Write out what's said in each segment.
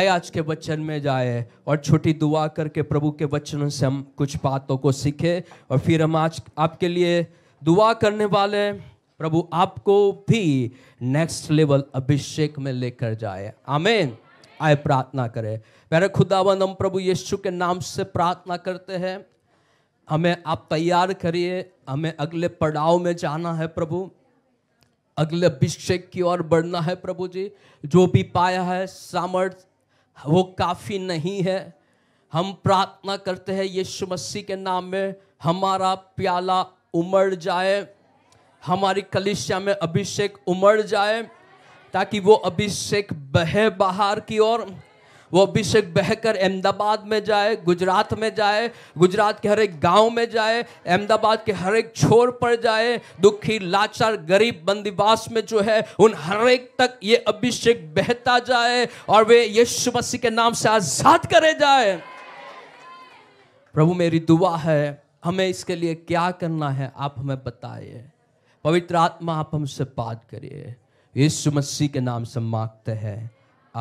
आए आज के वचन में जाए और छोटी दुआ करके प्रभु के वचनों से हम कुछ बातों को सीखे और फिर हम आज आपके लिए दुआ करने वाले प्रभु आपको भी नेक्स्ट लेवल अभिषेक में लेकर जाए आमेन आए प्रार्थना करें मेरे खुदावन हम प्रभु यीशु के नाम से प्रार्थना करते हैं हमें आप तैयार करिए हमें अगले पड़ाव में जाना है प्रभु अगले अभिषेक की ओर बढ़ना है प्रभु जी जो भी पाया है सामर्थ्य वो काफ़ी नहीं है हम प्रार्थना करते हैं यीशु मसीह के नाम में हमारा प्याला उमड़ जाए हमारी कलिशिया में अभिषेक उमड़ जाए ताकि वो अभिषेक बहे बाहर की ओर वो अभिषेक बहकर अहमदाबाद में जाए गुजरात में जाए गुजरात के हर एक गांव में जाए अहमदाबाद के हर एक छोर पर जाए दुखी लाचार गरीब बंदिवास में जो है उन हर एक तक ये अभिषेक बहता जाए और वे यीशु मसीह के नाम से आजाद करे जाए प्रभु मेरी दुआ है हमें इसके लिए क्या करना है आप हमें बताइए पवित्र आत्मा आप हमसे बात करिए यीशु मसीह के नाम से मांगते हैं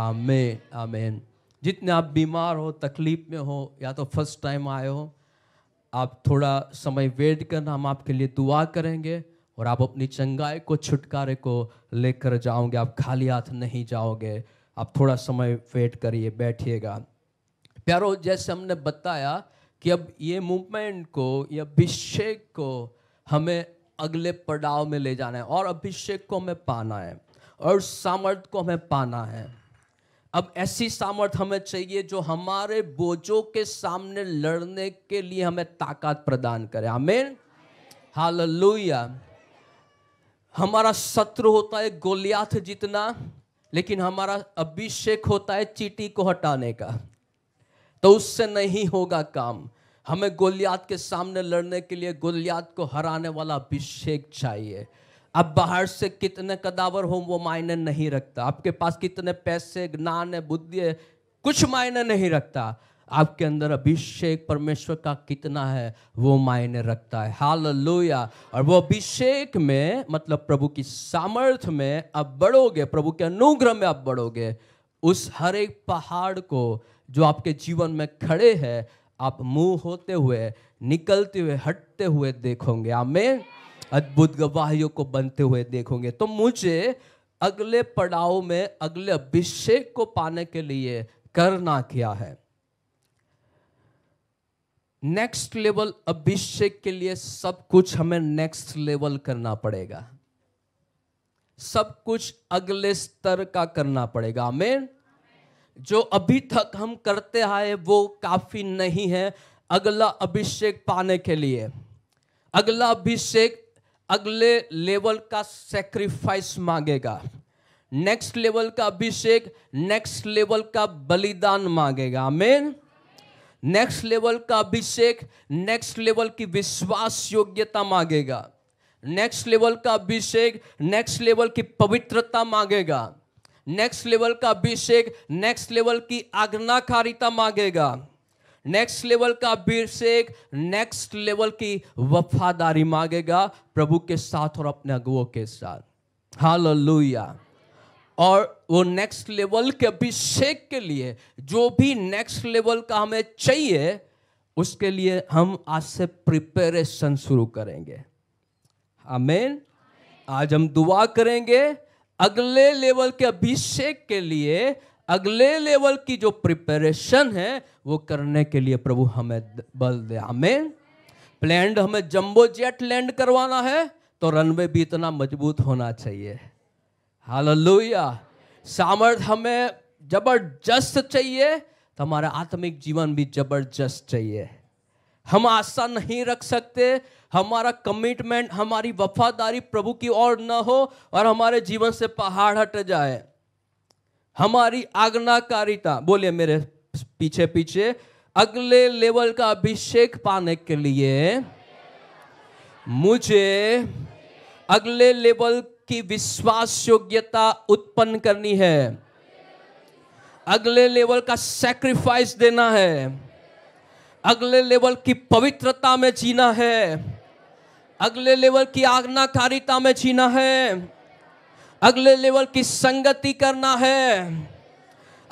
आमेन आमेन जितने आप बीमार हो तकलीफ में हो या तो फर्स्ट टाइम आए हो आप थोड़ा समय वेट करना हम आपके लिए दुआ करेंगे और आप अपनी चंगाई को छुटकारे को लेकर जाओगे आप खाली हाथ नहीं जाओगे आप थोड़ा समय वेट करिए बैठिएगा प्यारो जैसे हमने बताया कि अब ये मूवमेंट को ये अभिषेक को हमें अगले पड़ाव में ले जाना है और अभिषेक को हमें पाना है और सामर्थ को हमें पाना है अब ऐसी सामर्थ हमें चाहिए जो हमारे बोझों के सामने लड़ने के लिए हमें ताकत प्रदान करे हमें हाल हमारा शत्रु होता है गोलियाथ जितना लेकिन हमारा अभिषेक होता है चीटी को हटाने का तो उससे नहीं होगा काम हमें गोलियात के सामने लड़ने के लिए गोलियात को हराने वाला अभिषेक चाहिए अब बाहर से कितने कदावर हो वो मायने नहीं रखता आपके पास कितने पैसे ज्ञान है बुद्धि है कुछ मायने नहीं रखता आपके अंदर अभिषेक परमेश्वर का कितना है वो मायने रखता है हाल और वो अभिषेक में मतलब प्रभु की सामर्थ्य में आप बढ़ोगे प्रभु के अनुग्रह में आप बढ़ोगे उस हर एक पहाड़ को जो आपके जीवन में खड़े है आप मुंह होते हुए निकलते हुए हटते हुए देखोगे आमेन अद्भुत गवाहियों को बनते हुए देखोगे तो मुझे अगले पड़ाव में अगले अभिषेक को पाने के लिए करना क्या है नेक्स्ट लेवल अभिषेक के लिए सब कुछ हमें नेक्स्ट लेवल करना पड़ेगा सब कुछ अगले स्तर का करना पड़ेगा हमें जो अभी तक हम करते आए वो काफी नहीं है अगला अभिषेक पाने के लिए अगला अभिषेक अगले लेवल का सेक्रीफाइस मांगेगा नेक्स्ट लेवल का अभिषेक नेक्स्ट लेवल का बलिदान मांगेगा मेन नेक्स्ट लेवल का अभिषेक नेक्स्ट लेवल की विश्वास योग्यता मांगेगा नेक्स्ट लेवल का अभिषेक नेक्स्ट लेवल की पवित्रता मांगेगा नेक्स्ट लेवल का अभिषेक नेक्स्ट लेवल की आज्ञाकारिता मांगेगा नेक्स्ट लेवल का अभिषेक नेक्स्ट लेवल की वफादारी मांगेगा प्रभु के साथ और अपने अगुओं के साथ हालेलुया और वो नेक्स्ट लेवल के अभिषेक के लिए जो भी नेक्स्ट लेवल का हमें चाहिए उसके लिए हम आज से प्रिपरेशन शुरू करेंगे हमें आज हम दुआ करेंगे अगले लेवल के अभिषेक के लिए अगले लेवल की जो प्रिपरेशन है वो करने के लिए प्रभु हमें बल दे हमें प्लैंड हमें जम्बो जेट लैंड करवाना है तो रनवे भी इतना मजबूत होना चाहिए हालेलुया सामर्थ हमें जबरदस्त चाहिए तो हमारा आत्मिक जीवन भी जबरदस्त चाहिए हम आशा नहीं रख सकते हमारा कमिटमेंट हमारी वफादारी प्रभु की ओर न हो और हमारे जीवन से पहाड़ हट जाए हमारी आज्ञाकारिता बोलिए मेरे पीछे पीछे अगले लेवल का अभिषेक पाने के लिए मुझे अगले लेवल की विश्वास योग्यता उत्पन्न करनी है अगले लेवल का सेक्रीफाइस देना है अगले लेवल की पवित्रता में जीना है अगले लेवल की आज्ञाकारिता में जीना है अगले लेवल की संगति करना है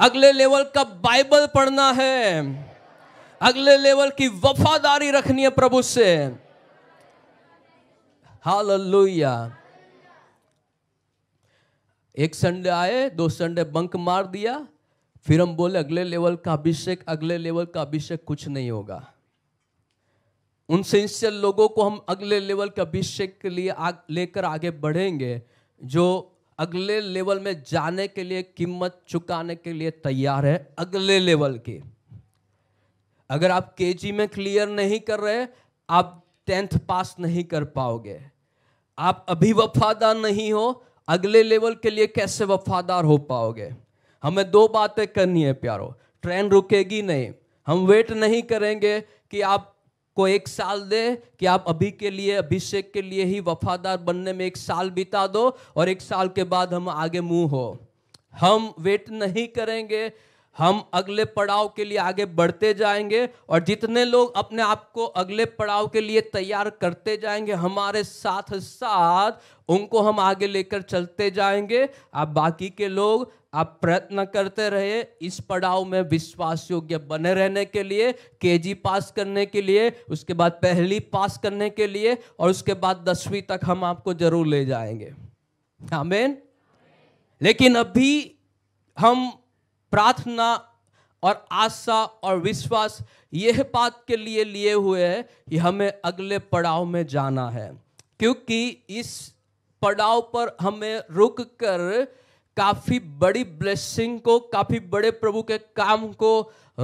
अगले लेवल का बाइबल पढ़ना है अगले लेवल की वफादारी रखनी है प्रभु से हालेलुया एक संडे आए दो संडे बंक मार दिया फिर हम बोले अगले लेवल का अभिषेक अगले लेवल का अभिषेक कुछ नहीं होगा उन सेंसियल लोगों को हम अगले लेवल के अभिषेक के लिए आग लेकर आगे बढ़ेंगे जो अगले लेवल में जाने के लिए कीमत चुकाने के लिए तैयार है अगले लेवल की अगर आप केजी में क्लियर नहीं कर रहे आप टेंथ पास नहीं कर पाओगे आप अभी वफादार नहीं हो अगले लेवल के लिए कैसे वफादार हो पाओगे हमें दो बातें करनी है प्यारो ट्रेन रुकेगी नहीं हम वेट नहीं करेंगे कि आप को एक साल दे कि आप अभी के लिए अभिषेक के लिए ही वफादार बनने में एक साल बिता दो और एक साल के बाद हम आगे मुंह हो हम वेट नहीं करेंगे हम अगले पड़ाव के लिए आगे बढ़ते जाएंगे और जितने लोग अपने आप को अगले पड़ाव के लिए तैयार करते जाएंगे हमारे साथ साथ उनको हम आगे लेकर चलते जाएंगे आप बाकी के लोग आप प्रयत्न करते रहे इस पड़ाव में विश्वास योग्य बने रहने के लिए केजी पास करने के लिए उसके बाद पहली पास करने के लिए और उसके बाद दसवीं तक हम आपको जरूर ले जाएंगे आमेन लेकिन अभी हम प्रार्थना और आशा और विश्वास यह बात के लिए लिए हुए है कि हमें अगले पड़ाव में जाना है क्योंकि इस पड़ाव पर हमें रुक कर काफी बड़ी ब्लेसिंग को काफी बड़े प्रभु के काम को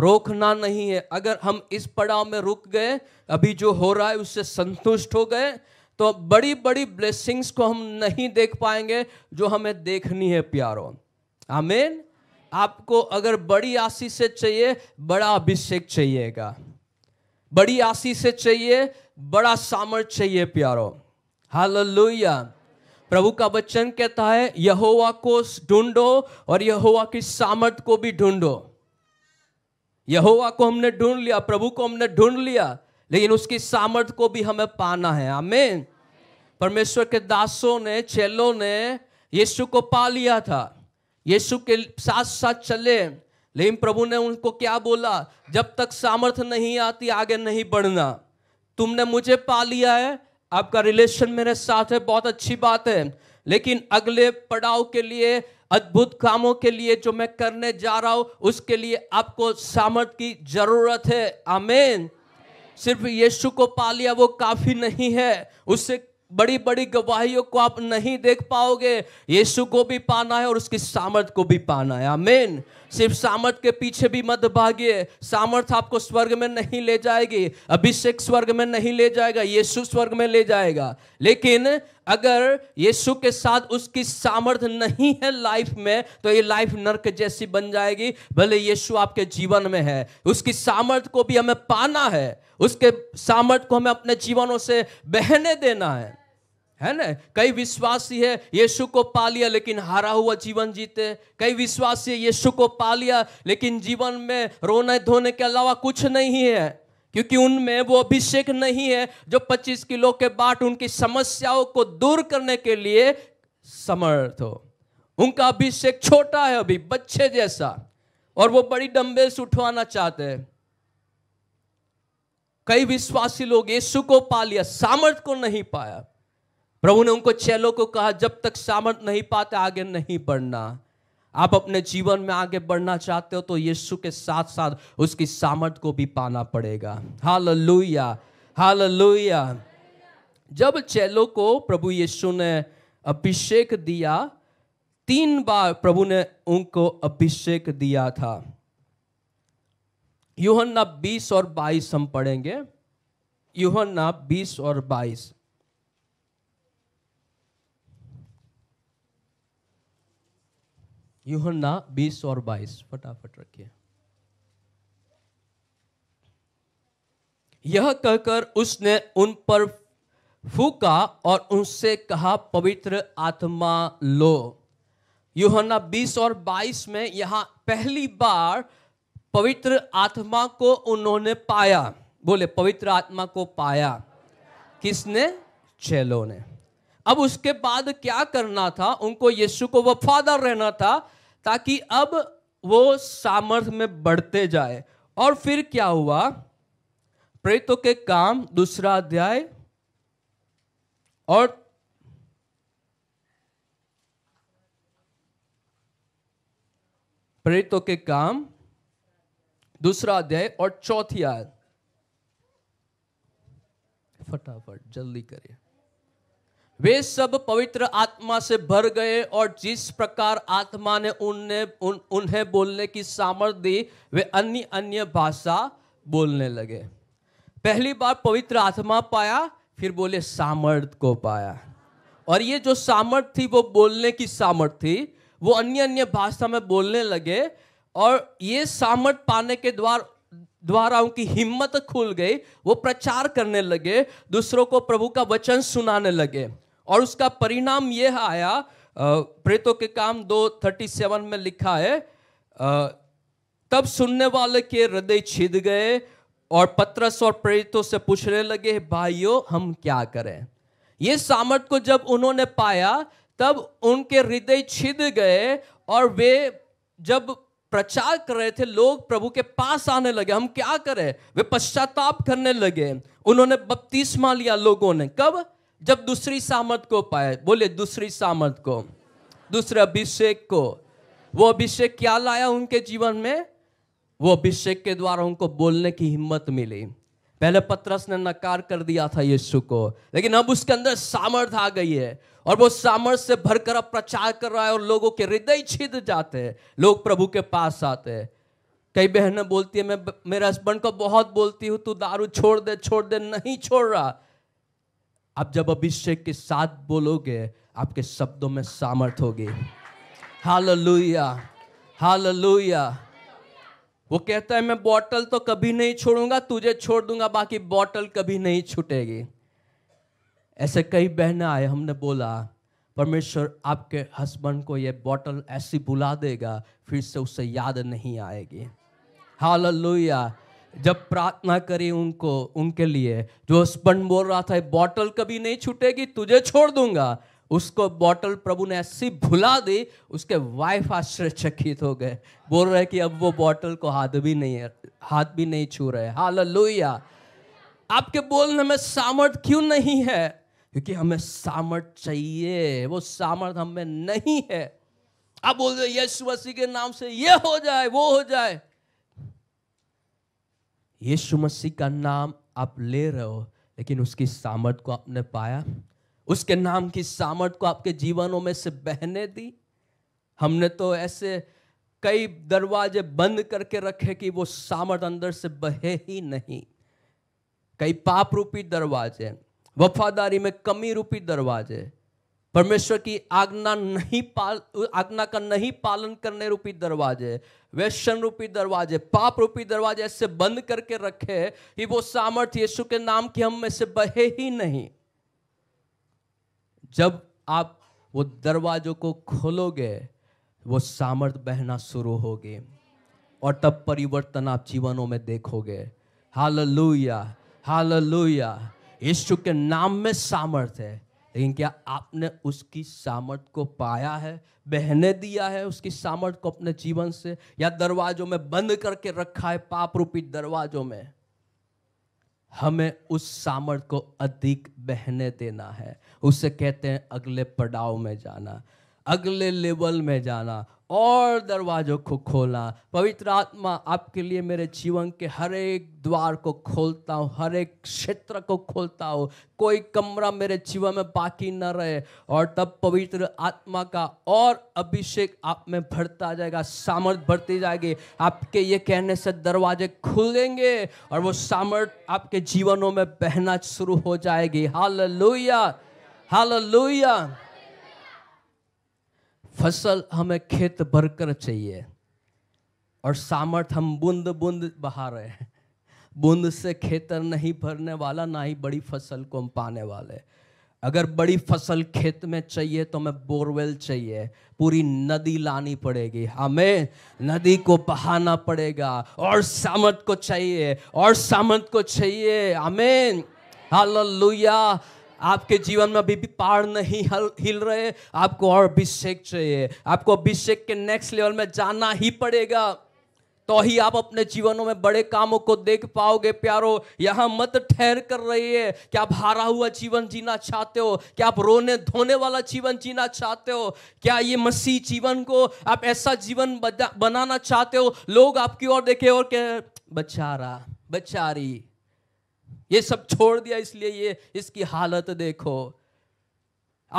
रोकना नहीं है अगर हम इस पड़ाव में रुक गए अभी जो हो रहा है उससे संतुष्ट हो गए तो बड़ी बड़ी ब्लेसिंग्स को हम नहीं देख पाएंगे जो हमें देखनी है प्यारो आमेन आपको अगर बड़ी आशीष से चाहिए बड़ा अभिषेक चाहिएगा बड़ी आशीष से चाहिए बड़ा सामर्थ चाहिए प्यारो हालेलुया प्रभु का वचन कहता है यहोवा को ढूंढो और यहोवा की सामर्थ को भी ढूंढो यहोवा को हमने ढूंढ लिया प्रभु को हमने ढूंढ लिया लेकिन उसकी सामर्थ को भी हमें पाना है आमेन परमेश्वर के दासों ने चेलों ने यीशु को पा लिया था यीशु के साथ साथ चले लेकिन प्रभु ने उनको क्या बोला जब तक सामर्थ नहीं आती आगे नहीं बढ़ना तुमने मुझे पा लिया है आपका रिलेशन मेरे साथ है बहुत अच्छी बात है लेकिन अगले पड़ाव के लिए अद्भुत कामों के लिए जो मैं करने जा रहा हूं उसके लिए आपको सामर्थ की जरूरत है आमेन सिर्फ यीशु को पा लिया वो काफी नहीं है उससे बड़ी बड़ी गवाहियों को आप नहीं देख पाओगे यीशु को भी पाना है और उसकी सामर्थ को भी पाना है आमीन सिर्फ सामर्थ के पीछे भी मत भागिए सामर्थ आपको स्वर्ग में नहीं ले जाएगी अभिषेक स्वर्ग में नहीं ले जाएगा यीशु स्वर्ग में ले जाएगा लेकिन अगर यीशु के साथ उसकी सामर्थ नहीं है लाइफ में तो ये लाइफ नर्क जैसी बन जाएगी भले यीशु आपके जीवन में है उसकी सामर्थ को भी हमें पाना है उसके सामर्थ को हमें अपने जीवनों से बहने देना है है ना कई विश्वासी है यीशु को पा लिया लेकिन हारा हुआ जीवन जीते कई विश्वासी है यीशु को पा लिया लेकिन जीवन में रोने धोने के अलावा कुछ नहीं है क्योंकि उनमें वो अभिषेक नहीं है जो 25 किलो के बाट उनकी समस्याओं को दूर करने के लिए समर्थ हो उनका अभिषेक छोटा है अभी बच्चे जैसा और वो बड़ी से उठवाना चाहते हैं कई विश्वासी लोग यीशु को पा लिया सामर्थ को नहीं पाया प्रभु ने उनको चेलों को कहा जब तक सामर्थ नहीं पाते आगे नहीं बढ़ना आप अपने जीवन में आगे बढ़ना चाहते हो तो यीशु के साथ साथ उसकी सामर्थ को भी पाना पड़ेगा हालेलुया हालेलुया जब चेलों को प्रभु यीशु ने अभिषेक दिया तीन बार प्रभु ने उनको अभिषेक दिया था युहन्ना 20 और 22 हम पढ़ेंगे युहन्ना 20 और 22 यूहन्ना बीस और बाईस फटाफट रखिए यह कहकर उसने उन पर फूका और उनसे कहा पवित्र आत्मा लो यूहन्ना बीस और बाईस में यहां पहली बार पवित्र आत्मा को उन्होंने पाया बोले पवित्र आत्मा को पाया किसने चेलो ने अब उसके बाद क्या करना था उनको यीशु को वफादार रहना था ताकि अब वो सामर्थ्य में बढ़ते जाए और फिर क्या हुआ प्रेतों के काम दूसरा अध्याय और प्रेतों के काम दूसरा अध्याय और चौथी आय फटाफट जल्दी करिए वे सब पवित्र आत्मा से भर गए और जिस प्रकार आत्मा ने उन्हें उन, उन्हें बोलने की सामर्थ दी वे अन्य अन्य भाषा बोलने लगे पहली बार पवित्र आत्मा पाया फिर बोले सामर्थ को पाया और ये जो सामर्थ थी वो बोलने की सामर्थ थी वो अन्य अन्य भाषा में बोलने लगे और ये सामर्थ पाने के द्वार द्वारा उनकी हिम्मत खुल गई वो प्रचार करने लगे दूसरों को प्रभु का वचन सुनाने लगे और उसका परिणाम यह आया प्रेतों के काम दो थर्टी सेवन में लिखा है तब सुनने वाले के हृदय छिद गए और पत्रस और प्रेतों से पूछने लगे भाइयों हम क्या करें ये सामर्थ को जब उन्होंने पाया तब उनके हृदय छिद गए और वे जब प्रचार कर रहे थे लोग प्रभु के पास आने लगे हम क्या करें वे पश्चाताप करने लगे उन्होंने बपतिस्मा लिया लोगों ने कब जब दूसरी सामत को पाए बोले दूसरी सामत को दूसरे अभिषेक को वो अभिषेक क्या लाया उनके जीवन में वो अभिषेक के द्वारा उनको बोलने की हिम्मत मिली पहले पत्रस ने नकार कर दिया था यीशु को लेकिन अब उसके अंदर सामर्थ आ गई है और वो सामर्थ से भरकर अब प्रचार कर रहा है और लोगों के हृदय छिद जाते हैं लोग प्रभु के पास आते हैं कई बहनें बोलती है मैं मेरे हस्बैंड को बहुत बोलती हूँ तू दारू छोड़ दे छोड़ दे नहीं छोड़ रहा आप जब अभिषेक के साथ बोलोगे आपके शब्दों में सामर्थ होगी हालेलुया हालेलुया वो कहता है मैं बॉटल तो कभी नहीं छोड़ूंगा तुझे छोड़ दूंगा बाकी बॉटल कभी नहीं छूटेगी ऐसे कई बहनें आए हमने बोला परमेश्वर आपके हस्बैंड को ये बॉटल ऐसी बुला देगा फिर से उसे याद नहीं आएगी हालेलुया जब प्रार्थना करी उनको उनके लिए जो स्पन बोल रहा था बॉटल कभी नहीं छूटेगी तुझे छोड़ दूंगा उसको बॉटल प्रभु ने ऐसी भुला दी उसके वाइफ आश्चर्यचकित हो गए बोल रहे कि अब वो बॉटल को हाथ भी नहीं है हाथ भी नहीं छू रहे हाल लोहिया आपके बोलने में सामर्थ क्यों नहीं है क्योंकि हमें सामर्थ चाहिए वो सामर्थ हमें नहीं है आप बोल रहे यीशु मसीह के नाम से ये हो जाए वो हो जाए यीशु मसीह का नाम आप ले रहे हो लेकिन उसकी सामर्थ को आपने पाया उसके नाम की सामर्थ को आपके जीवनों में से बहने दी हमने तो ऐसे कई दरवाजे बंद करके रखे कि वो सामर्थ अंदर से बहे ही नहीं कई पाप रूपी दरवाजे वफादारी में कमी रूपी दरवाजे परमेश्वर की आज्ञा नहीं पाल आज्ञा का नहीं पालन करने रूपी दरवाजे वैश्यन रूपी दरवाजे पाप रूपी दरवाजे ऐसे बंद करके रखे कि वो सामर्थ्य यीशु के नाम की हम में से बहे ही नहीं जब आप वो दरवाजों को खोलोगे वो सामर्थ बहना शुरू होगी और तब परिवर्तन आप जीवनों में देखोगे हाल हाल लुया यीशु के नाम में सामर्थ है लेकिन क्या आपने उसकी सामर्थ को पाया है बहने दिया है उसकी सामर्थ को अपने जीवन से या दरवाजों में बंद करके रखा है पाप रूपी दरवाजों में हमें उस सामर्थ को अधिक बहने देना है उसे कहते हैं अगले पड़ाव में जाना अगले लेवल में जाना और दरवाजों को खोला पवित्र आत्मा आपके लिए मेरे जीवन के हर एक द्वार को खोलता हूँ हर एक क्षेत्र को खोलता हूँ कोई कमरा मेरे जीवन में बाकी न रहे और तब पवित्र आत्मा का और अभिषेक आप में भरता जाएगा सामर्थ बढ़ती जाएगी आपके ये कहने से दरवाजे खुलेंगे और वो सामर्थ आपके जीवनों में बहना शुरू हो जाएगी हाल लोहिया हाल लोहिया फसल हमें खेत भरकर चाहिए और सामर्थ हम बूंद बूंद बहा रहे हैं बूंद से खेतर नहीं भरने वाला ना ही बड़ी फसल को हम पाने वाले अगर बड़ी फसल खेत में चाहिए तो हमें बोरवेल चाहिए पूरी नदी लानी पड़ेगी हमें नदी को बहाना पड़ेगा और सामर्थ को चाहिए और सामर्थ को चाहिए हमें लुया आपके जीवन में अभी भी पहाड़ नहीं हल हिल रहे आपको और अभिषेक चाहिए आपको अभिषेक के नेक्स्ट लेवल में जाना ही पड़ेगा तो ही आप अपने जीवनों में बड़े कामों को देख पाओगे प्यारो यहां मत ठहर कर रही है क्या आप हारा हुआ जीवन जीना चाहते हो क्या आप रोने धोने वाला जीवन जीना चाहते हो क्या ये मसीह जीवन को आप ऐसा जीवन बनाना चाहते हो लोग आपकी ओर देखे और कह बचारा बचारी ये सब छोड़ दिया इसलिए ये इसकी हालत देखो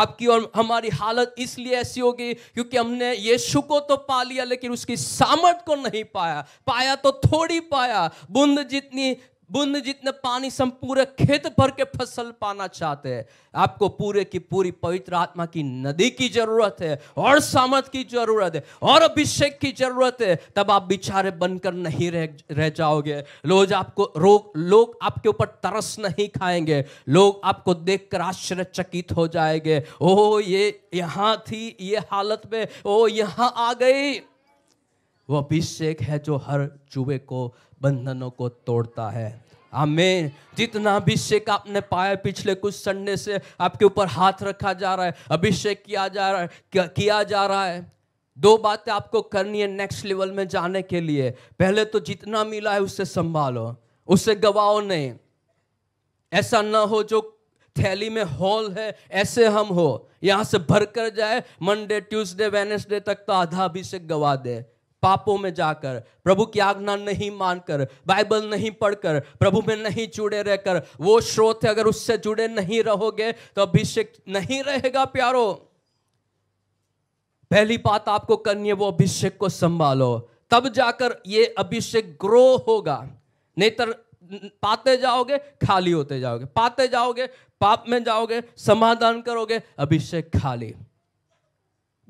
आपकी और हमारी हालत इसलिए ऐसी होगी क्योंकि हमने यीशु को तो पा लिया लेकिन उसकी सामर्थ को नहीं पाया पाया तो थोड़ी पाया बूंद जितनी बुंद जितने पानी से हम पूरे खेत भर के फसल पाना चाहते हैं आपको पूरे की पूरी पवित्र आत्मा की नदी की जरूरत है और सामर्थ की जरूरत है और अभिषेक की जरूरत है तब आप बिचारे बनकर नहीं रह रह जाओगे लोग आपको रोग लोग आपके ऊपर तरस नहीं खाएंगे लोग आपको देख कर आश्चर्यचकित हो जाएंगे ओ ये यहाँ थी ये हालत में ओ यहाँ आ गई वो अभिषेक है जो हर जुए को बंधनों को तोड़ता है आमेन जितना अभिषेक आपने पाया पिछले कुछ संडे से आपके ऊपर हाथ रखा जा रहा है अभिषेक किया जा रहा है किया जा रहा है दो बातें आपको करनी है नेक्स्ट लेवल में जाने के लिए पहले तो जितना मिला है उससे संभालो उससे गवाओ नहीं ऐसा ना हो जो थैली में हॉल है ऐसे हम हो यहां से भर कर जाए मंडे ट्यूसडे वेनेसडे तक तो आधा अभिषेक गवा दे पापों में जाकर प्रभु की आज्ञा नहीं मानकर बाइबल नहीं पढ़कर प्रभु में नहीं जुड़े रहकर वो स्रोत अगर उससे जुड़े नहीं रहोगे तो अभिषेक नहीं रहेगा प्यारो पहली बात आपको करनी है वो अभिषेक को संभालो तब जाकर ये अभिषेक ग्रो होगा नहीं पाते जाओगे खाली होते जाओगे पाते जाओगे पाप में जाओगे समाधान करोगे अभिषेक खाली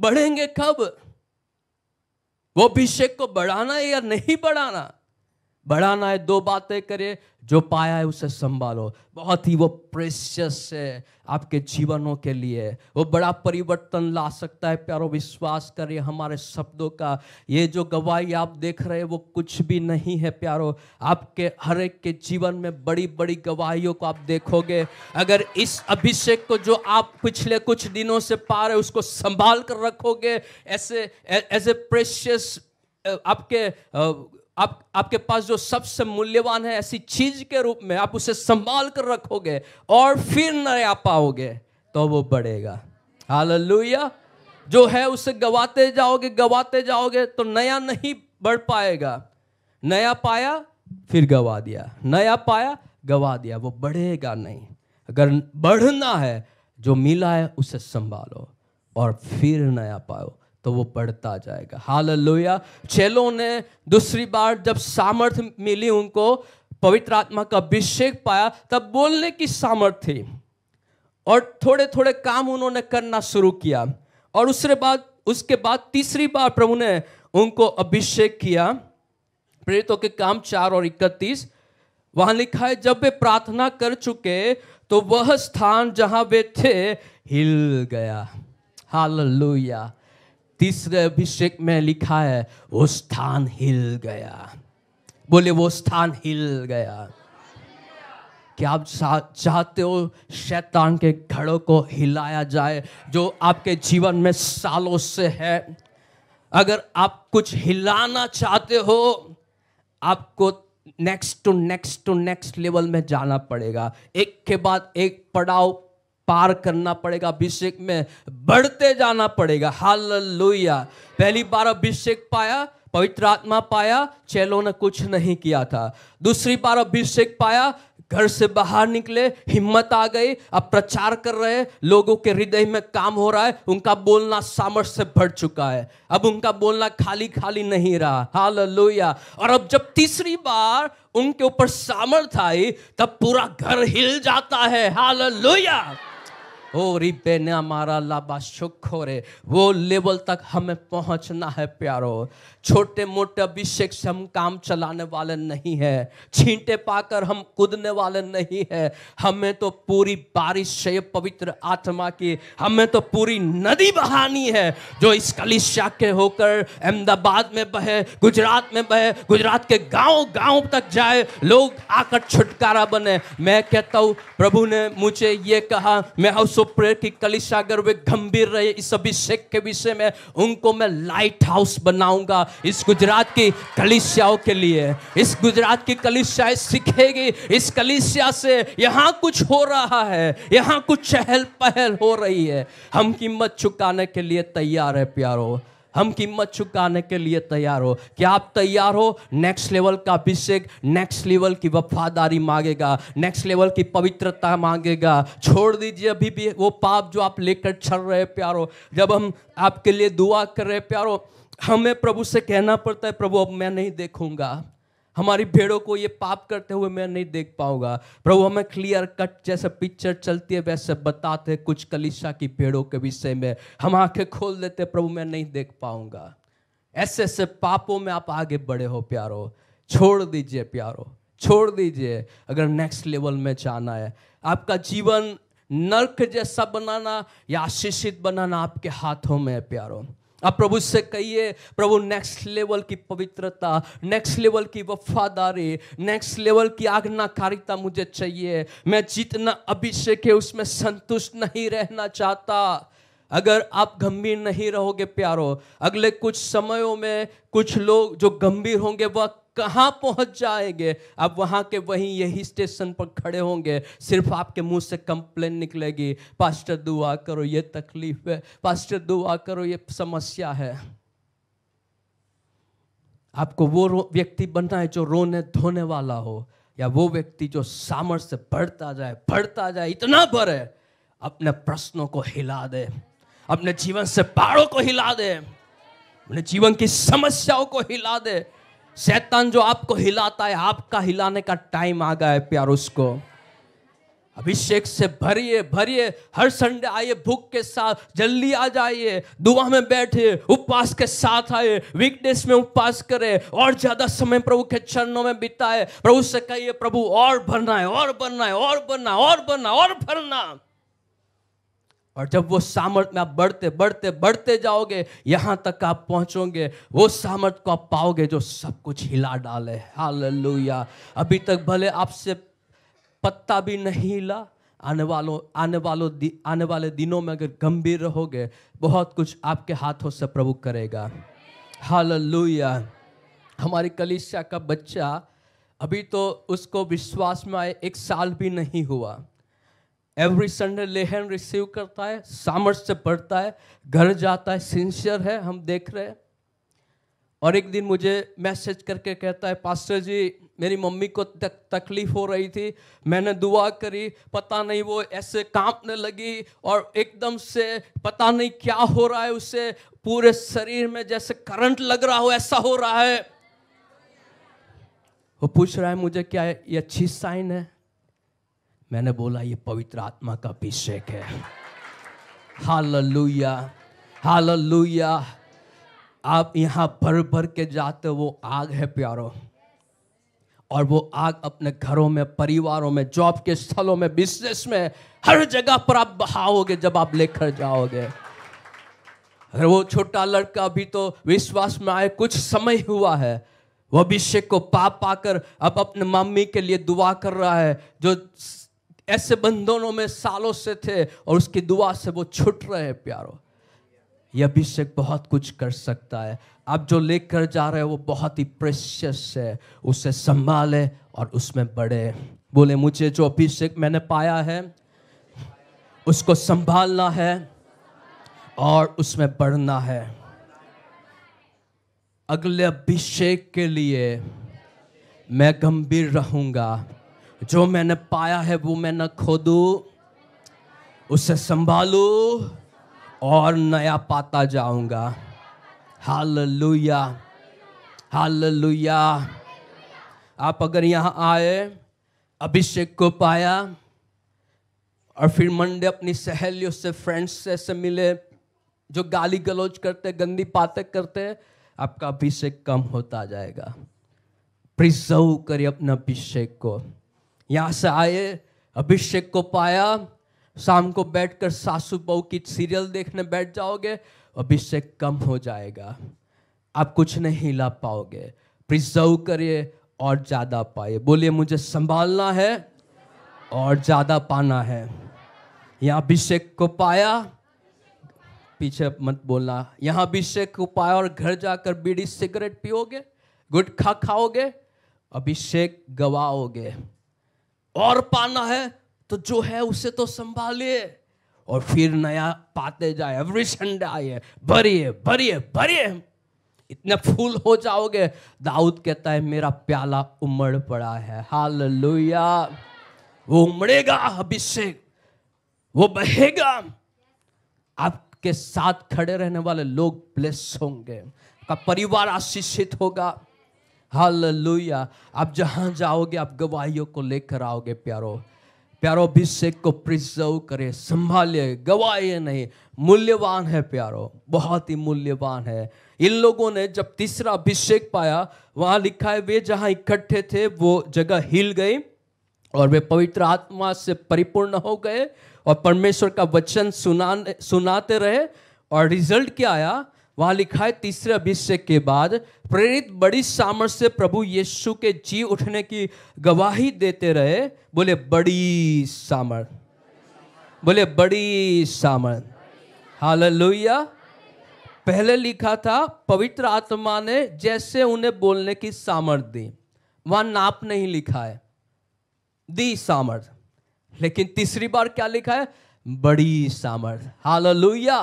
बढ़ेंगे कब वो अभिषेक को बढ़ाना है या नहीं बढ़ाना बढ़ाना है दो बातें करें जो पाया है उसे संभालो बहुत ही वो प्रेशियस है आपके जीवनों के लिए वो बड़ा परिवर्तन ला सकता है प्यारो विश्वास करिए हमारे शब्दों का ये जो गवाही आप देख रहे हैं वो कुछ भी नहीं है प्यारो आपके हर एक के जीवन में बड़ी बड़ी गवाहियों को आप देखोगे अगर इस अभिषेक को जो आप पिछले कुछ दिनों से पा रहे उसको संभाल कर रखोगे ऐसे एज ए प्रेशियस आपके आप आपके पास जो सबसे मूल्यवान है ऐसी चीज के रूप में आप उसे संभाल कर रखोगे और फिर नया पाओगे तो वो बढ़ेगा हाल जो है उसे गवाते जाओगे गवाते जाओगे तो नया नहीं बढ़ पाएगा नया पाया फिर गवा दिया नया पाया गवा दिया वो बढ़ेगा नहीं अगर बढ़ना है जो मिला है उसे संभालो और फिर नया पाओ तो वो पढ़ता जाएगा हाल लोहिया चेलों ने दूसरी बार जब सामर्थ्य मिली उनको पवित्र आत्मा का अभिषेक पाया तब बोलने की सामर्थ थी और थोड़े थोड़े काम उन्होंने करना शुरू किया और उसके बाद उसके बाद तीसरी बार प्रभु ने उनको अभिषेक किया प्रेरितों के काम चार और इकतीस वहां लिखा है जब वे प्रार्थना कर चुके तो वह स्थान जहां वे थे हिल गया हाल तीसरे अभिषेक में लिखा है वो स्थान हिल गया बोले वो स्थान हिल गया क्या आप चाहते हो शैतान के घड़ों को हिलाया जाए जो आपके जीवन में सालों से है अगर आप कुछ हिलाना चाहते हो आपको next to next to next level में जाना पड़ेगा एक के बाद एक पड़ाव पार करना पड़ेगा अभिषेक में बढ़ते जाना पड़ेगा हाल पहली बार अभिषेक पाया पवित्र आत्मा पाया चेलो ने कुछ नहीं किया था दूसरी बार अभिषेक पाया घर से बाहर निकले हिम्मत आ गई अब प्रचार कर रहे लोगों के हृदय में काम हो रहा है उनका बोलना सामर्थ्य से भर चुका है अब उनका बोलना खाली खाली नहीं रहा हाल और अब जब तीसरी बार उनके ऊपर सामर्थ आई तब पूरा घर हिल जाता है हाल लोहिया ओ रिबे ने हमारा लाबा सुख हो रे वो लेवल तक हमें पहुंचना है प्यारो छोटे मोटे अभिषेक से हम काम चलाने वाले नहीं है छींटे पाकर हम कूदने वाले नहीं है हमें तो पूरी बारिश है पवित्र आत्मा की हमें तो पूरी नदी बहानी है जो इस कलिशा के होकर अहमदाबाद में बहे गुजरात में बहे गुजरात के गांव गांव तक जाए लोग आकर छुटकारा बने मैं कहता हूँ प्रभु ने मुझे ये कहा मैं हाउस ऑफ प्रेयर की कलिशा अगर वे गंभीर रहे इस अभिषेक के विषय में उनको मैं लाइट हाउस बनाऊंगा इस गुजरात की कलिसियाओं के लिए इस गुजरात की कलिसियाएं सीखेगी इस कलिसिया से यहाँ कुछ हो रहा है यहाँ कुछ चहल पहल हो रही है हम कीमत चुकाने के लिए तैयार है प्यारो हम कीमत चुकाने के लिए तैयार हो क्या आप तैयार हो नेक्स्ट लेवल का अभिषेक नेक्स्ट लेवल की वफादारी मांगेगा नेक्स्ट लेवल की पवित्रता मांगेगा छोड़ दीजिए अभी भी वो पाप जो आप लेकर चल रहे प्यारो जब हम आपके लिए दुआ कर रहे प्यारो हमें प्रभु से कहना पड़ता है प्रभु अब मैं नहीं देखूंगा हमारी भेड़ों को ये पाप करते हुए मैं नहीं देख पाऊंगा प्रभु हमें क्लियर कट जैसे पिक्चर चलती है वैसे बताते हैं कुछ कलिशा की भेड़ों के विषय में हम आंखें खोल देते प्रभु मैं नहीं देख पाऊंगा ऐसे ऐसे पापों में आप आगे बढ़े हो प्यारो छोड़ दीजिए प्यारो छोड़ दीजिए अगर नेक्स्ट लेवल में जाना है आपका जीवन नर्क जैसा बनाना या आशीषित बनाना आपके हाथों में है प्यारो आप प्रभु से कहिए प्रभु नेक्स्ट लेवल की पवित्रता नेक्स्ट लेवल की वफादारी नेक्स्ट लेवल की आज्ञाकारिता मुझे चाहिए मैं जितना अभिषेक है उसमें संतुष्ट नहीं रहना चाहता अगर आप गंभीर नहीं रहोगे प्यारो अगले कुछ समयों में कुछ लोग जो गंभीर होंगे वह कहाँ पहुँच जाएंगे अब वहाँ के वहीं यही स्टेशन पर खड़े होंगे सिर्फ आपके मुंह से कंप्लेन निकलेगी पास्टर दुआ करो ये तकलीफ है पास्टर दुआ करो ये समस्या है आपको वो व्यक्ति बनना है जो रोने धोने वाला हो या वो व्यक्ति जो सामर्थ्य बढ़ता जाए बढ़ता जाए इतना भरे अपने प्रश्नों को हिला दे अपने जीवन से पहाड़ों को हिला दे अपने जीवन की समस्याओं को हिला दे शैतान जो आपको हिलाता है आपका हिलाने का टाइम आ गया है प्यार उसको अभिषेक से भरिए भरिए हर संडे आइए भूख के साथ जल्दी आ जाइए दुआ में बैठे उपवास के साथ आए वीकडेस में उपवास करें और ज़्यादा समय प्रभु के चरणों में बिताए प्रभु से कहिए प्रभु और भरना है और भरना है और भरना है और भरना और भरना और जब वो सामर्थ में आप बढ़ते बढ़ते बढ़ते जाओगे यहाँ तक आप पहुँचोगे वो सामर्थ को आप पाओगे जो सब कुछ हिला डाले हालेलुया अभी तक भले आपसे पत्ता भी नहीं हिला आने वालों आने वालों आने वाले दिनों में अगर गंभीर रहोगे बहुत कुछ आपके हाथों से प्रभु करेगा हालेलुया हमारी कलिसिया का बच्चा अभी तो उसको विश्वास में आए एक साल भी नहीं हुआ एवरी संडे लेहन रिसीव करता है सामर्थ्य पढ़ता है घर जाता है सिंसियर है हम देख रहे हैं और एक दिन मुझे मैसेज करके कहता है पास्टर जी मेरी मम्मी को तक तकलीफ हो रही थी मैंने दुआ करी पता नहीं वो ऐसे कांपने लगी और एकदम से पता नहीं क्या हो रहा है उसे पूरे शरीर में जैसे करंट लग रहा हो ऐसा हो रहा है वो पूछ रहा है मुझे क्या ये अच्छी साइन है मैंने बोला ये पवित्र आत्मा का अभिषेक है हालेलुया हालेलुया आप यहाँ भर भर के जाते वो आग है प्यारो और वो आग अपने घरों में परिवारों में जॉब के स्थलों में बिजनेस में हर जगह पर आप बहाओगे जब आप लेकर जाओगे अगर वो छोटा लड़का अभी तो विश्वास में आए कुछ समय हुआ है वो अभिषेक को पा पाकर अब अपने मम्मी के लिए दुआ कर रहा है जो ऐसे बंधनों में सालों से थे और उसकी दुआ से वो छुट रहे हैं प्यारो यह अभिषेक बहुत कुछ कर सकता है आप जो लेकर जा रहे हो वो बहुत ही प्रेशियस है उसे संभाले और उसमें बढ़े बोले मुझे जो अभिषेक मैंने पाया है उसको संभालना है और उसमें बढ़ना है अगले अभिषेक के लिए मैं गंभीर रहूंगा जो मैंने पाया है वो मैं न खो दू उसे संभालू और नया पाता जाऊंगा हालेलुया हालेलुया आप अगर यहाँ आए अभिषेक को पाया और फिर मंडे अपनी सहेलियों से फ्रेंड्स से, ऐसे मिले जो गाली गलौज करते गंदी पाते करते आपका अभिषेक कम होता जाएगा प्रिजर्व करिए अपना अभिषेक को यहाँ से आए अभिषेक को पाया शाम को बैठकर सासू बहू की सीरियल देखने बैठ जाओगे अभिषेक कम हो जाएगा आप कुछ नहीं ला पाओगे प्रिजर्व करिए और ज़्यादा पाए बोलिए मुझे संभालना है और ज़्यादा पाना है यहाँ अभिषेक को पाया पीछे मत बोलना यहाँ अभिषेक को पाया और घर जाकर बीड़ी सिगरेट पियोगे गुटखा खाओगे अभिषेक गवाओगे और पाना है तो जो है उसे तो संभालिए और फिर नया पाते जाए एवरी संडे आइए भरिए भरिए भरिए इतने फूल हो जाओगे दाऊद कहता है मेरा प्याला उमड़ पड़ा है हाल वो उमड़ेगा अभिषेक वो बहेगा आपके साथ खड़े रहने वाले लोग ब्लेस होंगे आपका परिवार आशीषित होगा हालेलुया आप जहाँ जाओगे आप गवाहियों को लेकर आओगे प्यारो प्यारो अभिषेक को प्रिजर्व करे संभाले गवाए नहीं मूल्यवान है प्यारो बहुत ही मूल्यवान है इन लोगों ने जब तीसरा अभिषेक पाया वहाँ लिखा है वे जहाँ इकट्ठे थे वो जगह हिल गई और वे पवित्र आत्मा से परिपूर्ण हो गए और परमेश्वर का वचन सुनाने सुनाते रहे और रिजल्ट क्या आया वहां लिखा है तीसरे अभिषेक के बाद प्रेरित बड़ी सामर्थ्य से प्रभु यीशु के जी उठने की गवाही देते रहे बोले बड़ी सामर्थ बोले बड़ी सामर्थ हाल लोहिया पहले लिखा था पवित्र आत्मा ने जैसे उन्हें बोलने की सामर्थ दी वहां नाप नहीं लिखा है दी सामर्थ लेकिन तीसरी बार क्या लिखा है बड़ी सामर्थ हाल लोहिया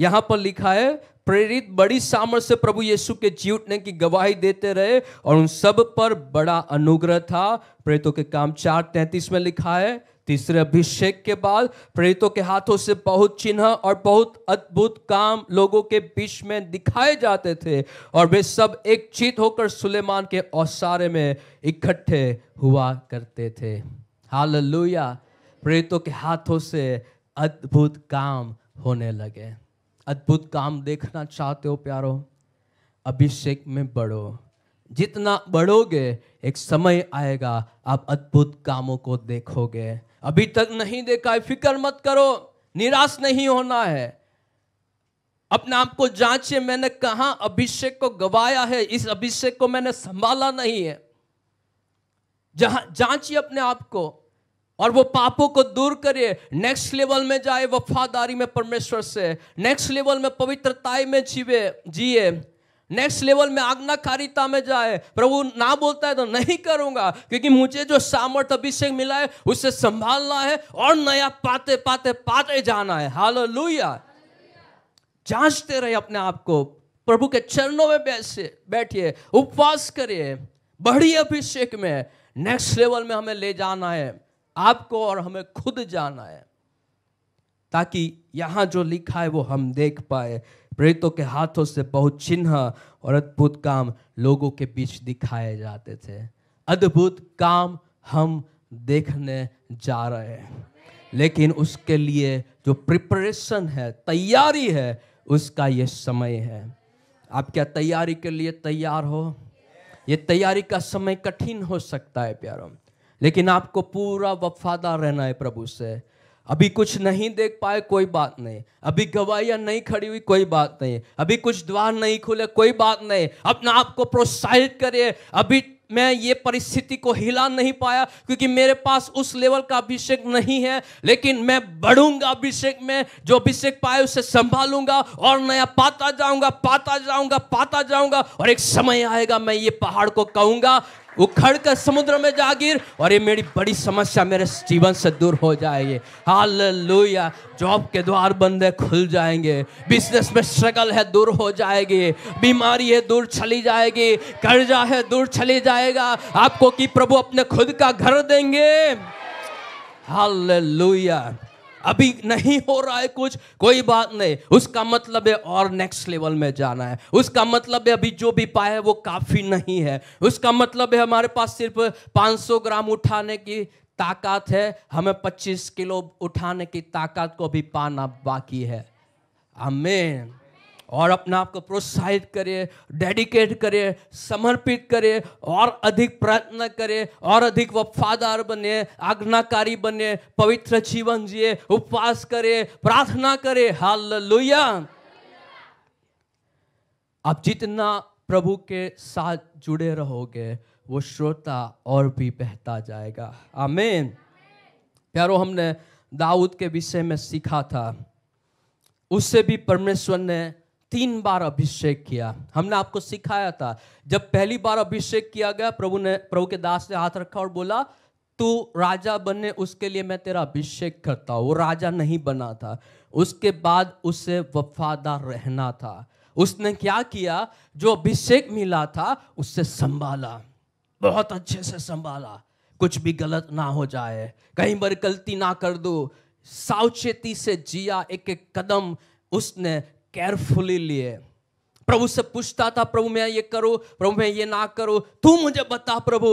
यहां पर लिखा है प्रेरित बड़ी सामर्थ से प्रभु यीशु के जी उठने की गवाही देते रहे और उन सब पर बड़ा अनुग्रह था प्रेतों के काम चार तैतीस में लिखा है तीसरे अभिषेक के बाद प्रेतों के हाथों से बहुत चिन्ह और बहुत अद्भुत काम लोगों के बीच में दिखाए जाते थे और वे सब एक चित होकर सुलेमान के औसारे में इकट्ठे हुआ करते थे हाल प्रेतों के हाथों से अद्भुत काम होने लगे अद्भुत काम देखना चाहते हो प्यारो अभिषेक में बढ़ो जितना बढ़ोगे एक समय आएगा आप अद्भुत कामों को देखोगे अभी तक नहीं देखा है फिक्र मत करो निराश नहीं होना है अपने आप को जांचिए मैंने कहा अभिषेक को गवाया है इस अभिषेक को मैंने संभाला नहीं है जहां जांचिए अपने आप को और वो पापों को दूर करे नेक्स्ट लेवल में जाए वफादारी में परमेश्वर से नेक्स्ट लेवल में पवित्रताई में जीवे जिए नेक्स्ट लेवल में आज्ञाकारिता में जाए प्रभु ना बोलता है तो नहीं करूंगा क्योंकि मुझे जो सामर्थ अभिषेक मिला है उसे संभालना है और नया पाते पाते पाते जाना है हालो लुया जांचते रहे अपने आप को प्रभु के चरणों में बैठे बैठिए उपवास करिए बढ़िए अभिषेक में नेक्स्ट लेवल में हमें ले जाना है आपको और हमें खुद जाना है ताकि यहाँ जो लिखा है वो हम देख पाए प्रेतों के हाथों से बहुत चिन्ह और अद्भुत काम लोगों के बीच दिखाए जाते थे अद्भुत काम हम देखने जा रहे हैं लेकिन उसके लिए जो प्रिपरेशन है तैयारी है उसका ये समय है आप क्या तैयारी के लिए तैयार हो ये तैयारी का समय कठिन हो सकता है प्यारों लेकिन आपको पूरा वफादार रहना है प्रभु से अभी कुछ नहीं देख पाए कोई बात नहीं अभी गवाहियां नहीं खड़ी हुई कोई बात नहीं अभी कुछ द्वार नहीं खुले कोई बात नहीं अपना आप को प्रोत्साहित करिए अभी मैं ये परिस्थिति को हिला नहीं पाया क्योंकि मेरे पास उस लेवल का अभिषेक नहीं है लेकिन मैं बढ़ूंगा अभिषेक में जो अभिषेक पाए उसे संभालूंगा और नया पाता जाऊंगा पाता जाऊंगा पाता जाऊंगा और एक समय आएगा मैं ये पहाड़ को कहूंगा उखड़ कर समुद्र में जा गिर और ये मेरी बड़ी समस्या मेरे जीवन से दूर हो जाएगी हाल जॉब के द्वार बंदे खुल जाएंगे बिजनेस में स्ट्रगल है दूर हो जाएगी बीमारी है दूर चली जाएगी कर्जा है दूर चली जाएगा आपको कि प्रभु अपने खुद का घर देंगे हाल अभी नहीं हो रहा है कुछ कोई बात नहीं उसका मतलब है और नेक्स्ट लेवल में जाना है उसका मतलब है अभी जो भी पाया है वो काफ़ी नहीं है उसका मतलब है हमारे पास सिर्फ 500 ग्राम उठाने की ताकत है हमें 25 किलो उठाने की ताकत को भी पाना बाकी है अमेन और अपने आप को प्रोत्साहित करिए डेडिकेट करिए समर्पित करिए और अधिक प्रयत्न करिए और अधिक वफादार बने आज्ञाकारी बने पवित्र जीवन जिए उपवास करिए प्रार्थना करे हाल आप जितना प्रभु के साथ जुड़े रहोगे वो श्रोता और भी बहता जाएगा आमेन प्यारो हमने दाऊद के विषय में सीखा था उससे भी परमेश्वर ने तीन बार अभिषेक किया हमने आपको सिखाया था जब पहली बार अभिषेक किया गया प्रभु ने प्रभु के दास ने हाथ रखा और बोला तू राजा बनने उसके लिए मैं तेरा अभिषेक करता हूँ वो राजा नहीं बना था उसके बाद उसे वफादार रहना था उसने क्या किया जो अभिषेक मिला था उससे संभाला बहुत अच्छे से संभाला कुछ भी गलत ना हो जाए कहीं पर गलती ना कर दो सावचेती से जिया एक एक कदम उसने केयरफुली लिए प्रभु से पूछता था प्रभु मैं ये करो प्रभु मैं ये ना करो तू मुझे बता प्रभु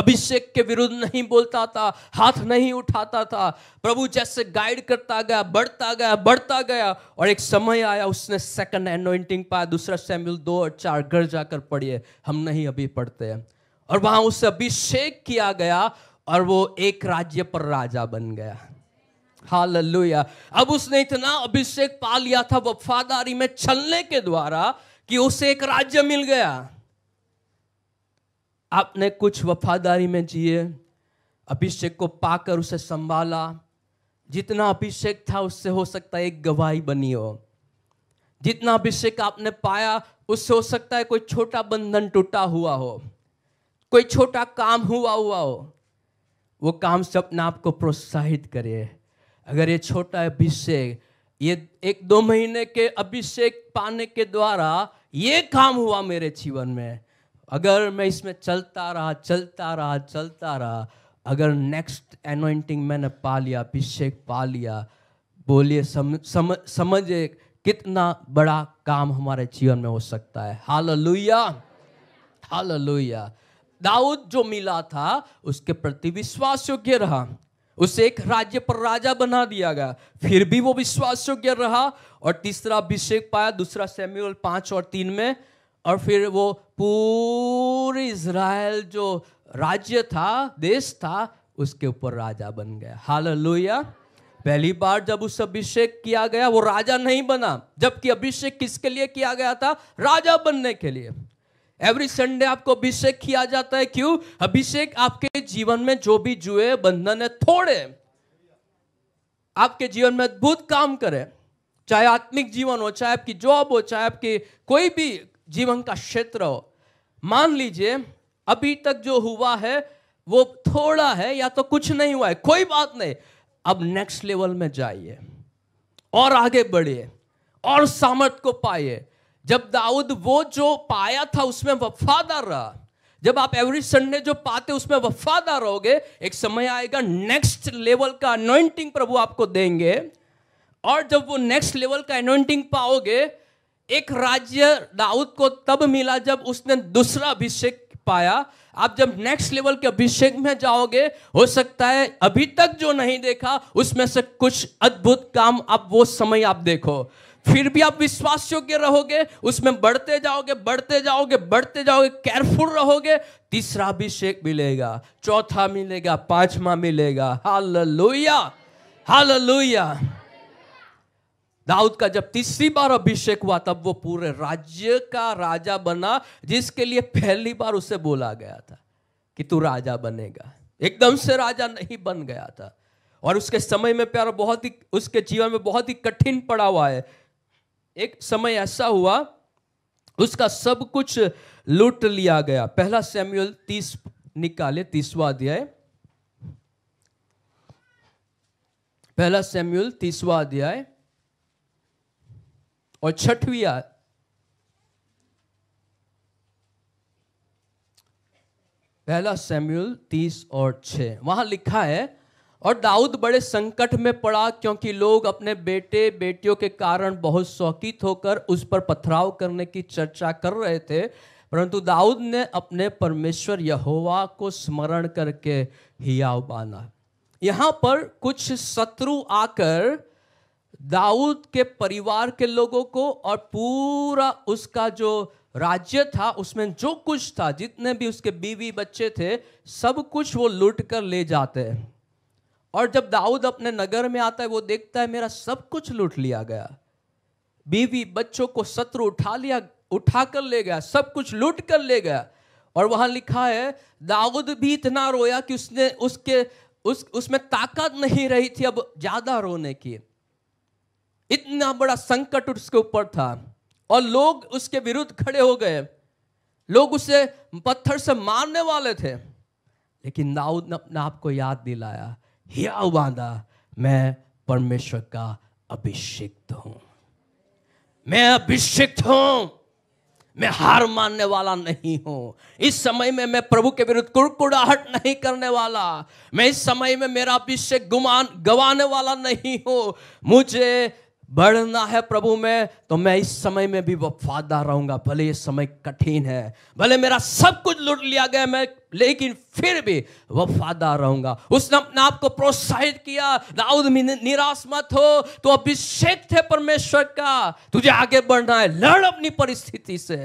अभिषेक के विरुद्ध नहीं बोलता था हाथ नहीं उठाता था प्रभु जैसे गाइड करता गया बढ़ता गया बढ़ता गया और एक समय आया उसने सेकंड एनोइंटिंग पाया दूसरा सैम्यूल दो और चार घर जाकर पढ़िए हम नहीं अभी पढ़ते हैं और वहां उसे अभिषेक किया गया और वो एक राज्य पर राजा बन गया हालेलुया अब उसने इतना अभिषेक पा लिया था वफादारी में छलने के द्वारा कि उसे एक राज्य मिल गया आपने कुछ वफादारी में जिए अभिषेक को पाकर उसे संभाला जितना अभिषेक था उससे हो सकता है एक गवाही बनी हो जितना अभिषेक आपने पाया उससे हो सकता है कोई छोटा बंधन टूटा हुआ हो कोई छोटा काम हुआ हुआ हो वो काम से अपने आप को प्रोत्साहित करिए अगर ये छोटा अभिषेक ये एक दो महीने के अभिषेक पाने के द्वारा ये काम हुआ मेरे जीवन में अगर मैं इसमें चलता रहा चलता रहा चलता रहा अगर नेक्स्ट एनोइंटिंग मैंने पा लिया अभिषेक पा लिया बोलिए सम, सम, समझे कितना बड़ा काम हमारे जीवन में हो सकता है हाल लोहिया हाल दाऊद जो मिला था उसके प्रति विश्वास योग्य रहा उसे एक राज्य पर राजा बना दिया गया फिर भी वो विश्वास योग्य रहा और तीसरा अभिषेक पाया दूसरा सेम्यूल पांच और तीन में और फिर वो पूरे इसराइल जो राज्य था देश था उसके ऊपर राजा बन गया हाल पहली बार जब उस अभिषेक किया गया वो राजा नहीं बना जबकि अभिषेक किसके लिए किया गया था राजा बनने के लिए एवरी संडे आपको अभिषेक किया जाता है क्यों अभिषेक आपके जीवन में जो भी जुए बंधन है थोड़े आपके जीवन में अद्भुत काम करे चाहे आत्मिक जीवन हो चाहे आपकी जॉब हो चाहे आपके कोई भी जीवन का क्षेत्र हो मान लीजिए अभी तक जो हुआ है वो थोड़ा है या तो कुछ नहीं हुआ है कोई बात नहीं अब नेक्स्ट लेवल में जाइए और आगे बढ़िए और सामर्थ को पाइए जब दाऊद वो जो पाया था उसमें वफादार रहा जब आप एवरी संडे जो पाते उसमें वफादार रहोगे एक समय आएगा नेक्स्ट लेवल का अनोइंटिंग प्रभु आपको देंगे और जब वो नेक्स्ट लेवल का अनोइंटिंग पाओगे एक राज्य दाऊद को तब मिला जब उसने दूसरा अभिषेक पाया आप जब नेक्स्ट लेवल के अभिषेक में जाओगे हो सकता है अभी तक जो नहीं देखा उसमें से कुछ अद्भुत काम आप वो समय आप देखो फिर भी आप विश्वास योग्य रहोगे उसमें बढ़ते जाओगे बढ़ते जाओगे बढ़ते जाओगे केयरफुल रहोगे तीसरा अभिषेक मिलेगा चौथा मिलेगा पांचवा मिलेगा हाल लोहिया हाल लोहिया दाऊद का जब तीसरी बार अभिषेक हुआ तब वो पूरे राज्य का राजा बना जिसके लिए पहली बार उसे बोला गया था कि तू राजा बनेगा एकदम से राजा नहीं बन गया था और उसके समय में प्यार बहुत ही उसके जीवन में बहुत ही कठिन पड़ा हुआ है एक समय ऐसा हुआ उसका सब कुछ लूट लिया गया पहला सेम्यूल तीस निकाले तीसवा अध्याय पहला सेम्यूल तीसवा अध्याय और छठवीं पहला सेम्यूल तीस और छ वहां लिखा है और दाऊद बड़े संकट में पड़ा क्योंकि लोग अपने बेटे बेटियों के कारण बहुत शौकित होकर उस पर पथराव करने की चर्चा कर रहे थे परंतु दाऊद ने अपने परमेश्वर यहोवा को स्मरण करके हियाव बाना यहाँ पर कुछ शत्रु आकर दाऊद के परिवार के लोगों को और पूरा उसका जो राज्य था उसमें जो कुछ था जितने भी उसके बीवी बच्चे थे सब कुछ वो लूट कर ले जाते हैं और जब दाऊद अपने नगर में आता है वो देखता है मेरा सब कुछ लूट लिया गया बीवी बच्चों को शत्रु उठा लिया उठा कर ले गया सब कुछ लूट कर ले गया और वहां लिखा है दाऊद भी इतना रोया कि उसने उसके उस उसमें ताकत नहीं रही थी अब ज्यादा रोने की इतना बड़ा संकट उसके ऊपर था और लोग उसके विरुद्ध खड़े हो गए लोग उसे पत्थर से मारने वाले थे लेकिन दाऊद ने अपने आप को याद दिलाया हिया मैं परमेश्वर का अभिषिक्त हूं मैं अभिषिक्त हूं मैं हार मानने वाला नहीं हूं इस समय में मैं प्रभु के विरुद्ध कुड़कुड़ाहट नहीं करने वाला मैं इस समय में मेरा अभिषेक गुमान गवाने वाला नहीं हूं मुझे बढ़ना है प्रभु में तो मैं इस समय में भी वफादार रहूंगा भले ये समय कठिन है भले मेरा सब कुछ लुट लिया गया मैं लेकिन फिर भी वफादार रहूंगा उसने अपने आप को प्रोत्साहित किया दाऊद में निराश मत हो तो अभिषेक थे परमेश्वर का तुझे आगे बढ़ना है लड़ अपनी परिस्थिति से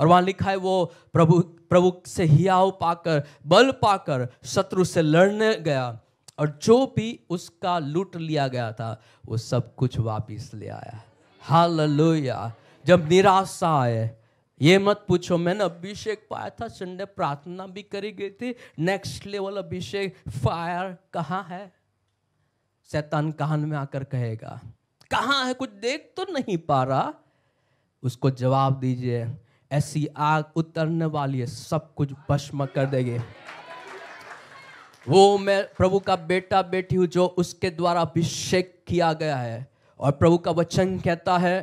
और वहां लिखा है वो प्रभु प्रभु से हियाव पाकर बल पाकर शत्रु से लड़ने गया और जो भी उसका लूट लिया गया था वो सब कुछ वापस ले आया हाल जब निराशा आए ये मत पूछो मैंने अभिषेक पाया था संडे प्रार्थना भी करी गई थी नेक्स्ट लेवल अभिषेक फायर कहाँ है शैतान कान में आकर कहेगा कहाँ है कुछ देख तो नहीं पा रहा उसको जवाब दीजिए ऐसी आग उतरने वाली है सब कुछ भस्म कर देगी वो मैं प्रभु का बेटा बेटी हूँ जो उसके द्वारा अभिषेक किया गया है और प्रभु का वचन कहता है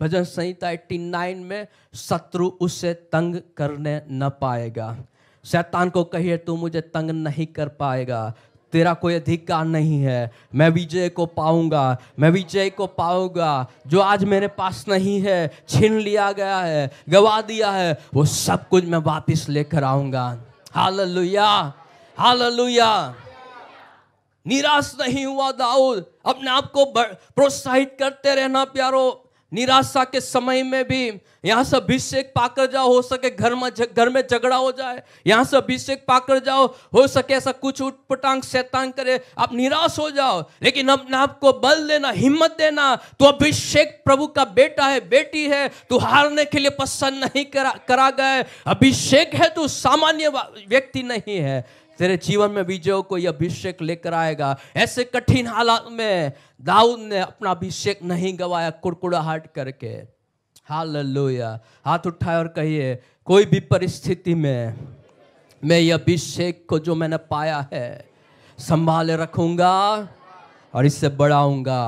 भजन संहिता एट्टी नाइन में शत्रु उसे तंग करने न पाएगा शैतान को कहिए तू मुझे तंग नहीं कर पाएगा तेरा कोई अधिकार नहीं है मैं विजय को पाऊंगा मैं विजय को पाऊंगा जो आज मेरे पास नहीं है छीन लिया गया है गवा दिया है वो सब कुछ मैं वापस लेकर आऊंगा हाल हालेलुया निराश नहीं हुआ दाऊद अपने आप को प्रोत्साहित करते रहना प्यारो निराशा के समय में भी यहाँ से अभिषेक पाकर जाओ हो सके घर में घर में झगड़ा हो जाए यहाँ से अभिषेक पाकर जाओ हो सके ऐसा कुछ पटांग शैतांग करे आप निराश हो जाओ लेकिन अपने आप को बल देना हिम्मत देना तो अभिषेक प्रभु का बेटा है बेटी है तू तो हारने के लिए पसंद नहीं करा करा गए अभिषेक है तू तो सामान्य व्यक्ति नहीं है तेरे जीवन में विजय को यह अभिषेक लेकर आएगा ऐसे कठिन हालात में दाऊद ने अपना अभिषेक नहीं गवाया कुड़कुड़ाहट करके हालेलुया हाथ उठाए और कहिए कोई भी परिस्थिति में मैं यह अभिषेक को जो मैंने पाया है संभाले रखूंगा और इससे बढ़ाऊंगा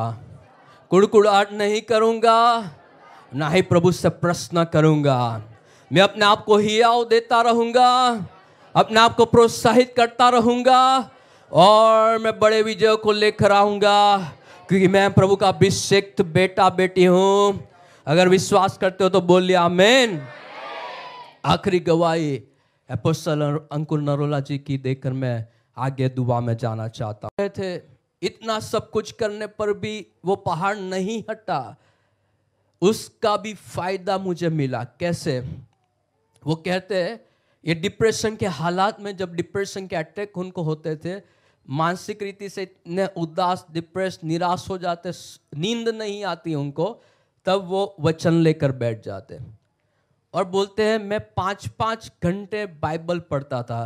कुड़कुड़ाहट नहीं करूंगा ना ही प्रभु से प्रश्न करूंगा मैं अपने आप को आओ देता रहूंगा अपने आप को प्रोत्साहित करता रहूंगा और मैं बड़े विजय को लेकर आऊंगा क्योंकि मैं प्रभु का अभिषेक बेटा बेटी हूं अगर विश्वास करते हो तो बोलिए आमेन आखिरी गवाही एपोस्टल अंकुर नरोला जी की देखकर मैं आगे दुआ में जाना चाहता हूं थे इतना सब कुछ करने पर भी वो पहाड़ नहीं हटा उसका भी फायदा मुझे मिला कैसे वो कहते हैं ये डिप्रेशन के हालात में जब डिप्रेशन के अटैक उनको होते थे मानसिक रीति से इतने उदास डिप्रेस निराश हो जाते नींद नहीं आती उनको तब वो वचन लेकर बैठ जाते और बोलते हैं मैं पाँच पाँच घंटे बाइबल पढ़ता था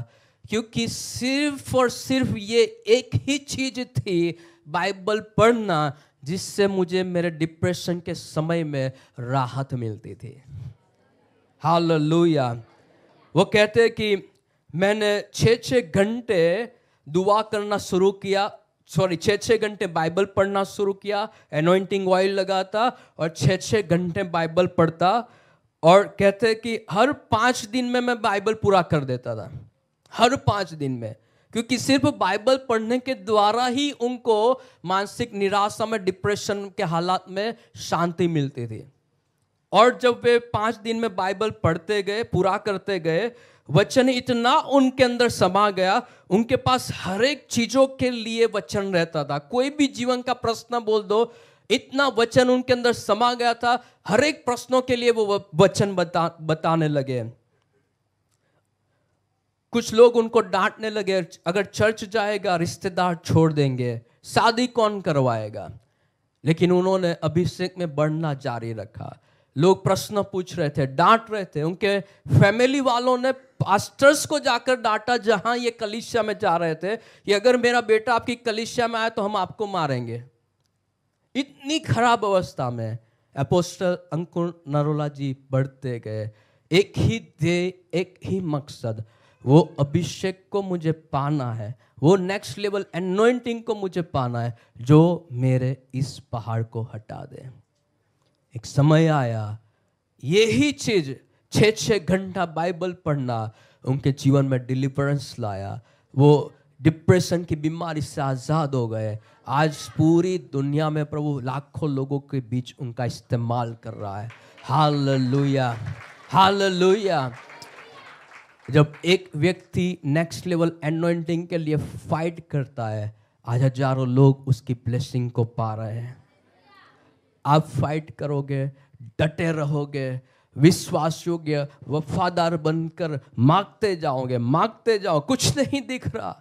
क्योंकि सिर्फ और सिर्फ ये एक ही चीज थी बाइबल पढ़ना जिससे मुझे मेरे डिप्रेशन के समय में राहत मिलती थी हालेलुया वो कहते हैं कि मैंने छः छः घंटे दुआ करना शुरू किया सॉरी छः छः घंटे बाइबल पढ़ना शुरू किया एनोइंटिंग ऑयल लगाता और छः छः घंटे बाइबल पढ़ता और कहते कि हर पाँच दिन में मैं बाइबल पूरा कर देता था हर पाँच दिन में क्योंकि सिर्फ बाइबल पढ़ने के द्वारा ही उनको मानसिक निराशा में डिप्रेशन के हालात में शांति मिलती थी और जब वे पांच दिन में बाइबल पढ़ते गए पूरा करते गए वचन इतना उनके अंदर समा गया उनके पास हर एक चीजों के लिए वचन रहता था कोई भी जीवन का प्रश्न बोल दो इतना वचन उनके अंदर समा गया था हर एक प्रश्नों के लिए वो वचन बता बताने लगे कुछ लोग उनको डांटने लगे अगर चर्च जाएगा रिश्तेदार छोड़ देंगे शादी कौन करवाएगा लेकिन उन्होंने अभिषेक में बढ़ना जारी रखा लोग प्रश्न पूछ रहे थे डांट रहे थे उनके फैमिली वालों ने पास्टर्स को जाकर डांटा जहां ये कलिशिया में जा रहे थे कि अगर मेरा बेटा आपकी कलिशिया में आया तो हम आपको मारेंगे इतनी खराब अवस्था में अपोस्टल अंकुर नरोला जी बढ़ते गए एक ही दे एक ही मकसद वो अभिषेक को मुझे पाना है वो नेक्स्ट लेवल एनोइंटिंग को मुझे पाना है जो मेरे इस पहाड़ को हटा दे एक समय आया यही चीज छः छः घंटा बाइबल पढ़ना उनके जीवन में डिलीवरेंस लाया वो डिप्रेशन की बीमारी से आज़ाद हो गए आज पूरी दुनिया में प्रभु लाखों लोगों के बीच उनका इस्तेमाल कर रहा है हाल लुया हाल लोया जब एक व्यक्ति नेक्स्ट लेवल एनोइंटिंग के लिए फाइट करता है आज हजारों लोग उसकी ब्लेसिंग को पा रहे हैं आप फाइट करोगे डटे रहोगे विश्वास योग्य वफादार बनकर मांगते जाओगे मांगते जाओ कुछ नहीं दिख रहा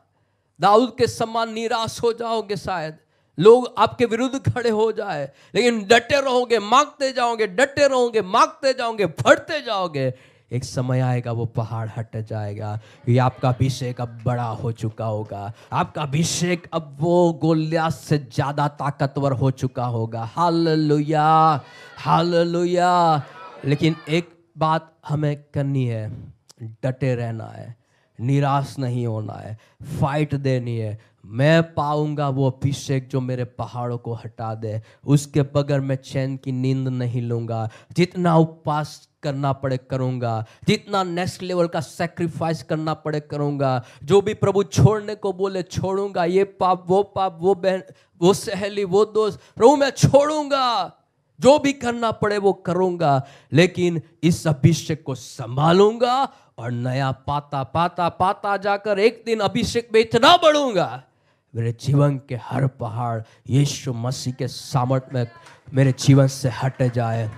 दाऊद के समान निराश हो जाओगे शायद लोग आपके विरुद्ध खड़े हो जाए लेकिन डटे रहोगे मांगते जाओगे डटे रहोगे मांगते जाओगे फटते जाओगे एक समय आएगा वो पहाड़ हट जाएगा ये आपका अभिषेक अब बड़ा हो चुका होगा आपका अभिषेक अब वो गोलिया से ज़्यादा ताकतवर हो चुका होगा हाल लुया हाल लुया लेकिन एक बात हमें करनी है डटे रहना है निराश नहीं होना है फाइट देनी है मैं पाऊंगा वो अभिषेक जो मेरे पहाड़ों को हटा दे उसके बगैर मैं चैन की नींद नहीं लूंगा जितना उपवास करना पड़े करूंगा जितना नेक्स्ट लेवल का सेक्रीफाइस करना पड़े करूंगा जो भी प्रभु छोड़ने को बोले छोड़ूंगा ये पाप वो पाप वो बहन वो सहेली वो दोस्त प्रभु मैं छोड़ूंगा जो भी करना पड़े वो करूंगा लेकिन इस अभिषेक को संभालूंगा और नया पाता पाता पाता जाकर एक दिन अभिषेक में इतना बढ़ूंगा मेरे जीवन के हर पहाड़ यीशु मसीह के सामर्थ में मेरे जीवन से हट जाए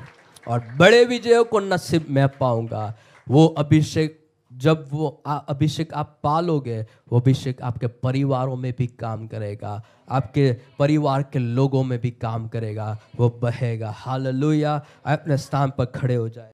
और बड़े विजयों को नसीब मैं पाऊंगा वो अभिषेक जब वो अभिषेक आप पालोगे वो अभिषेक आपके परिवारों में भी काम करेगा आपके परिवार के लोगों में भी काम करेगा वो बहेगा हाल लोहिया अपने स्थान पर खड़े हो जाए